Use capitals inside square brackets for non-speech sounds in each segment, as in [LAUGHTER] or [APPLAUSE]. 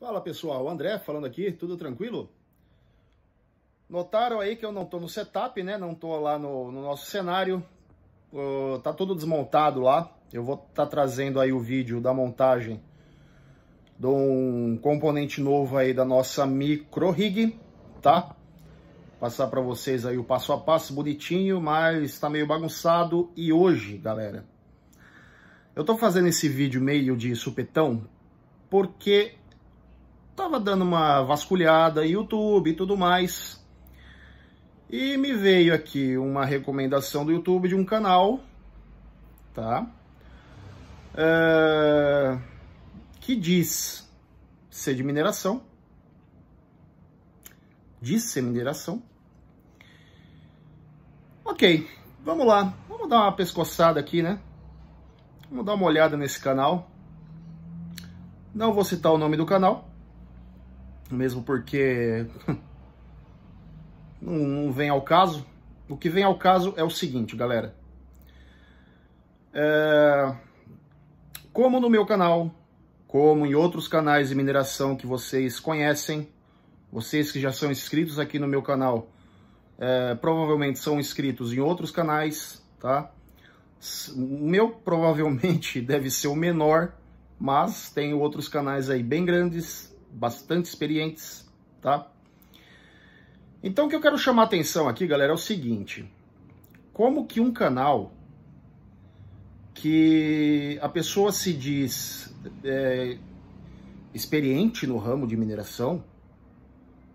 Fala pessoal, André falando aqui, tudo tranquilo? Notaram aí que eu não tô no setup, né? Não tô lá no, no nosso cenário. Uh, tá tudo desmontado lá. Eu vou estar tá trazendo aí o vídeo da montagem de um componente novo aí da nossa micro rig, tá? Passar para vocês aí o passo a passo bonitinho, mas tá meio bagunçado. E hoje, galera, eu tô fazendo esse vídeo meio de supetão porque tava dando uma vasculhada em YouTube e tudo mais. E me veio aqui uma recomendação do YouTube de um canal, tá? É... Que diz ser de mineração. Diz ser mineração. Ok, vamos lá. Vamos dar uma pescoçada aqui, né? Vamos dar uma olhada nesse canal. Não vou citar o nome do canal, mesmo porque [LAUGHS] não, não, vem ao caso. O que vem ao caso é o seguinte, galera. É... Como no meu canal, como em outros canais de mineração que vocês conhecem, vocês que já são inscritos aqui no meu canal, é, provavelmente são inscritos em outros canais, tá? O meu provavelmente [LAUGHS] deve ser o menor, mas tem outros canais aí bem grandes, bastante experientes, tá? Então o que eu quero chamar a atenção aqui, galera, é o seguinte: como que um canal que a pessoa se diz é, experiente no ramo de mineração,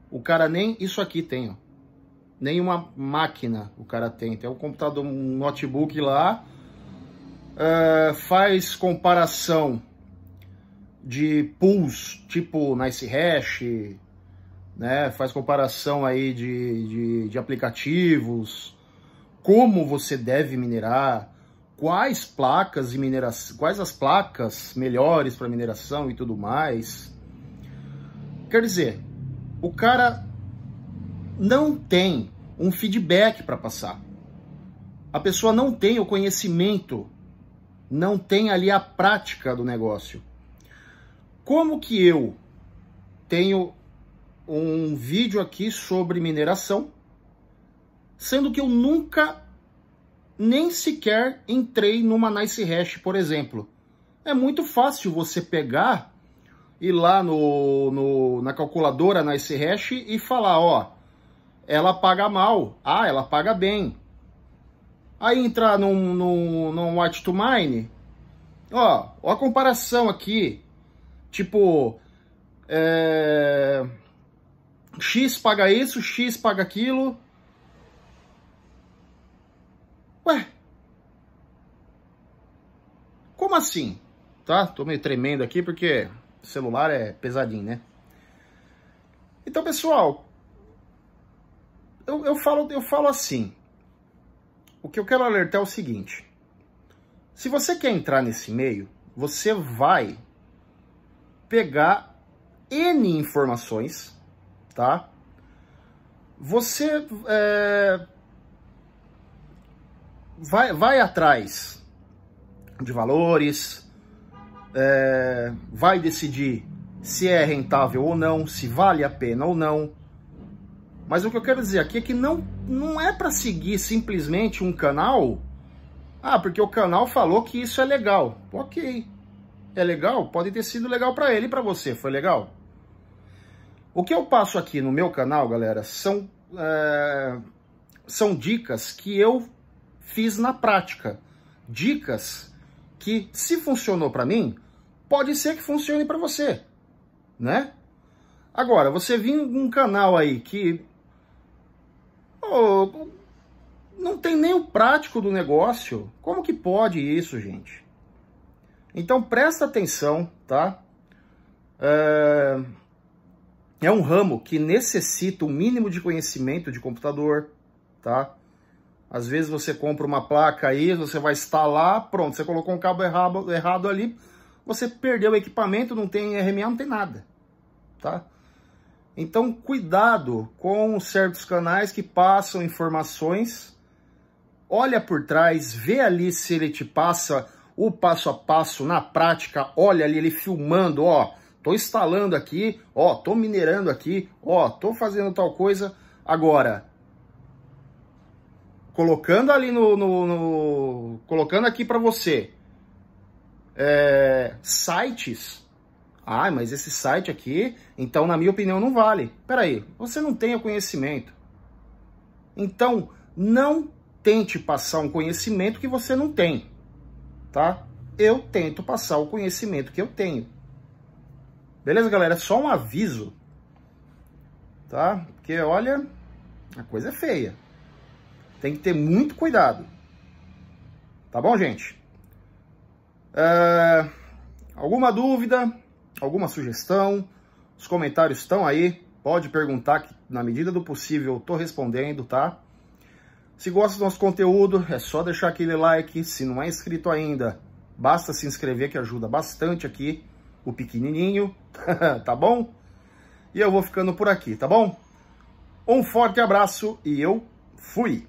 o cara nem isso aqui tem, ó. Nem uma máquina o cara tem. Tem um computador, um notebook lá, uh, faz comparação de pools tipo Nice Hash, né? faz comparação aí de, de, de aplicativos, como você deve minerar, quais placas de mineração, quais as placas melhores para mineração e tudo mais. Quer dizer, o cara não tem um feedback para passar. A pessoa não tem o conhecimento, não tem ali a prática do negócio. Como que eu tenho um vídeo aqui sobre mineração, sendo que eu nunca nem sequer entrei numa Nice Hash, por exemplo. É muito fácil você pegar ir lá no, no, na calculadora Nice Hash e falar, ó, ela paga mal, ah, ela paga bem. Aí entrar num, num, num White to Mine, ó, ó a comparação aqui, Tipo, é... X paga isso, X paga aquilo. Ué? Como assim? Tá? Tô meio tremendo aqui porque o celular é pesadinho, né? Então, pessoal, eu, eu, falo, eu falo assim. O que eu quero alertar é o seguinte. Se você quer entrar nesse meio, você vai pegar N informações, tá? Você é, vai, vai atrás de valores, é, vai decidir se é rentável ou não, se vale a pena ou não. Mas o que eu quero dizer aqui é que não, não é para seguir simplesmente um canal. Ah, porque o canal falou que isso é legal. Ok é legal, pode ter sido legal para ele e para você. Foi legal? O que eu passo aqui no meu canal, galera, são, é, são dicas que eu fiz na prática. Dicas que, se funcionou para mim, pode ser que funcione para você, né? Agora, você vir um canal aí que oh, não tem nem o prático do negócio, como que pode isso, gente? Então presta atenção, tá? É... é um ramo que necessita um mínimo de conhecimento de computador, tá? Às vezes você compra uma placa aí, você vai instalar, pronto, você colocou um cabo errado, errado ali, você perdeu o equipamento, não tem RMA, não tem nada, tá? Então, cuidado com certos canais que passam informações. Olha por trás, vê ali se ele te passa o passo a passo na prática. Olha ali ele filmando, ó, tô instalando aqui, ó, tô minerando aqui, ó, tô fazendo tal coisa. Agora, colocando ali no, no, no colocando aqui para você é, sites. Ah, mas esse site aqui, então na minha opinião não vale. Peraí, você não tem o conhecimento. Então não tente passar um conhecimento que você não tem tá? Eu tento passar o conhecimento que eu tenho. Beleza, galera? Só um aviso, tá? Porque, olha, a coisa é feia. Tem que ter muito cuidado. Tá bom, gente? É... Alguma dúvida? Alguma sugestão? Os comentários estão aí. Pode perguntar, que na medida do possível eu tô respondendo, tá? Se gosta do nosso conteúdo, é só deixar aquele like. Se não é inscrito ainda, basta se inscrever que ajuda bastante aqui o pequenininho, [LAUGHS] tá bom? E eu vou ficando por aqui, tá bom? Um forte abraço e eu fui!